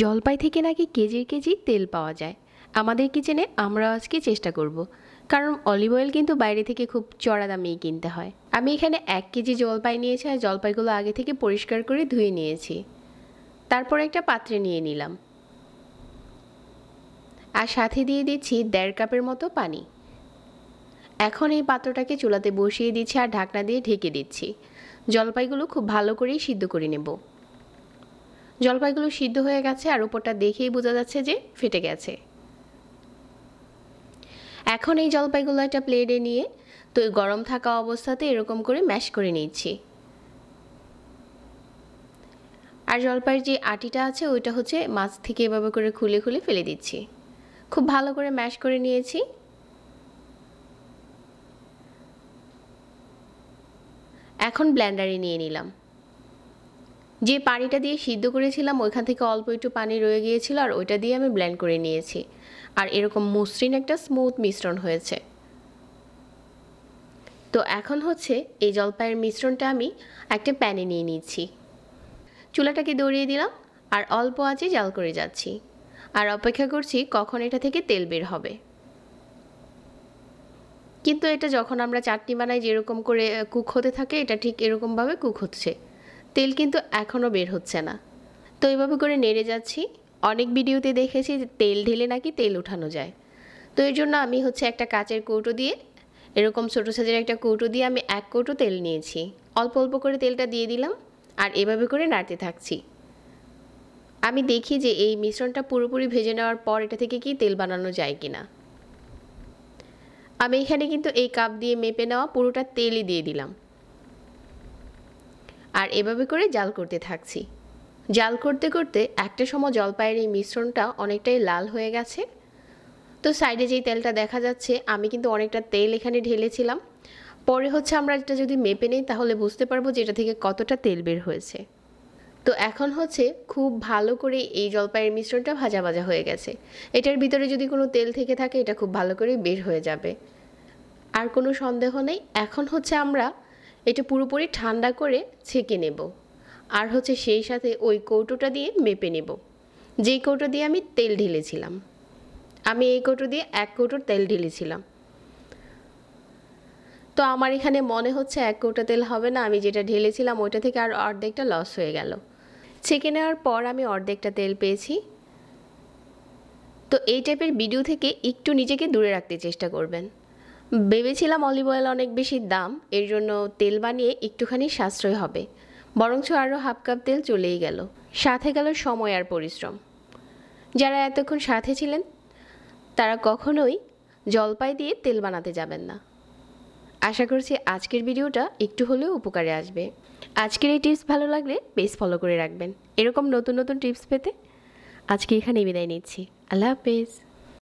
জলপাই থেকে নাকি কেজির কেজি তেল পাওয়া যায় আমাদের কিচেনে আমরা আজকে চেষ্টা করব। কারণ অলিভ অয়েল কিন্তু বাইরে থেকে খুব চড়া দামেই কিনতে হয় আমি এখানে এক কেজি জলপাই নিয়েছি আর জলপাইগুলো আগে থেকে পরিষ্কার করে ধুয়ে নিয়েছি তারপর একটা পাত্রে নিয়ে নিলাম আর সাথে দিয়ে দিচ্ছি দেড় কাপের মতো পানি এখন এই পাত্রটাকে চুলাতে বসিয়ে দিচ্ছি আর ঢাকনা দিয়ে ঢেকে দিচ্ছি জলপাইগুলো খুব ভালো করেই সিদ্ধ করে নেবো জলপাইগুলো সিদ্ধ হয়ে গেছে আর উপরটা দেখেই বোঝা যাচ্ছে যে ফেটে গেছে এখন এই জলপাইগুলো একটা প্লেটে নিয়ে তো গরম থাকা অবস্থাতে এরকম করে ম্যাশ করে নিচ্ছি আর জলপাইয়ের যে আটিটা আছে ওইটা হচ্ছে মাছ থেকে এভাবে করে খুলে খুলে ফেলে দিচ্ছি খুব ভালো করে ম্যাশ করে নিয়েছি এখন ব্ল্যান্ডারে নিয়ে নিলাম যে পানিটা দিয়ে সিদ্ধ করেছিলাম ওইখান থেকে অল্প একটু পানি রয়ে গিয়েছিল আর ওইটা দিয়ে আমি ব্ল্যান্ড করে নিয়েছি আর এরকম মসৃণ একটা স্মুথ মিশ্রণ হয়েছে তো এখন হচ্ছে এই জলপাইয়ের মিশ্রণটা আমি একটা প্যানে নিয়ে নিচ্ছি চুলাটাকে দৌড়িয়ে দিলাম আর অল্প আছে জাল করে যাচ্ছি আর অপেক্ষা করছি কখন এটা থেকে তেল বের হবে কিন্তু এটা যখন আমরা চাটনি বানাই যেরকম করে কুক হতে থাকে এটা ঠিক এরকমভাবে কুক হচ্ছে তেল কিন্তু এখনও বের হচ্ছে না তো এইভাবে করে নেড়ে যাচ্ছি অনেক ভিডিওতে দেখেছি যে তেল ঢেলে নাকি তেল উঠানো যায় তো এর জন্য আমি হচ্ছে একটা কাচের কৌটো দিয়ে এরকম ছোটো সাজের একটা কৌটো দিয়ে আমি এক কৌটো তেল নিয়েছি অল্প অল্প করে তেলটা দিয়ে দিলাম আর এভাবে করে নাড়তে থাকছি আমি দেখি যে এই মিশ্রণটা পুরোপুরি ভেজে নেওয়ার পর এটা থেকে কি তেল বানানো যায় কি না আমি এখানে কিন্তু এই কাপ দিয়ে মেপে নেওয়া পুরোটা তেলই দিয়ে দিলাম আর এভাবে করে জাল করতে থাকছি জাল করতে করতে একটা সময় জলপাইয়ের এই মিশ্রণটা অনেকটাই লাল হয়ে গেছে তো সাইডে যেই তেলটা দেখা যাচ্ছে আমি কিন্তু অনেকটা তেল এখানে ঢেলেছিলাম পরে হচ্ছে আমরা এটা যদি মেপে নিই তাহলে বুঝতে পারবো যে এটা থেকে কতটা তেল বের হয়েছে তো এখন হচ্ছে খুব ভালো করে এই জলপাইয়ের মিশ্রণটা ভাজা ভাজা হয়ে গেছে এটার ভিতরে যদি কোনো তেল থেকে থাকে এটা খুব ভালো করে বের হয়ে যাবে আর কোনো সন্দেহ নেই এখন হচ্ছে আমরা এটা পুরোপুরি ঠান্ডা করে ছেঁকে নেব আর হচ্ছে সেই সাথে ওই কৌটোটা দিয়ে মেপে নেব যেই কৌটো দিয়ে আমি তেল ঢেলেছিলাম আমি এই কৌটো দিয়ে এক কৌটোর তেল ঢেলেছিলাম তো আমার এখানে মনে হচ্ছে এক কৌটা তেল হবে না আমি যেটা ঢেলেছিলাম ওইটা থেকে আর অর্ধেকটা লস হয়ে গেল ছেঁকে নেওয়ার পর আমি অর্ধেকটা তেল পেয়েছি তো এই টাইপের ভিডিও থেকে একটু নিজেকে দূরে রাখতে চেষ্টা করবেন ভেবেছিলাম অলিভ অয়েল অনেক বেশি দাম এর জন্য তেল বানিয়ে একটুখানি সাশ্রয় হবে বরঞ্চ আরও হাফ কাপ তেল চলেই গেল সাথে গেল সময় আর পরিশ্রম যারা এতক্ষণ সাথে ছিলেন তারা কখনোই জলপাই দিয়ে তেল বানাতে যাবেন না আশা করছি আজকের ভিডিওটা একটু হলেও উপকারে আসবে আজকের এই টিপস ভালো লাগলে বেশ ফলো করে রাখবেন এরকম নতুন নতুন টিপস পেতে আজকে এখানে বিদায় নিচ্ছি আল্লাহ হাফেজ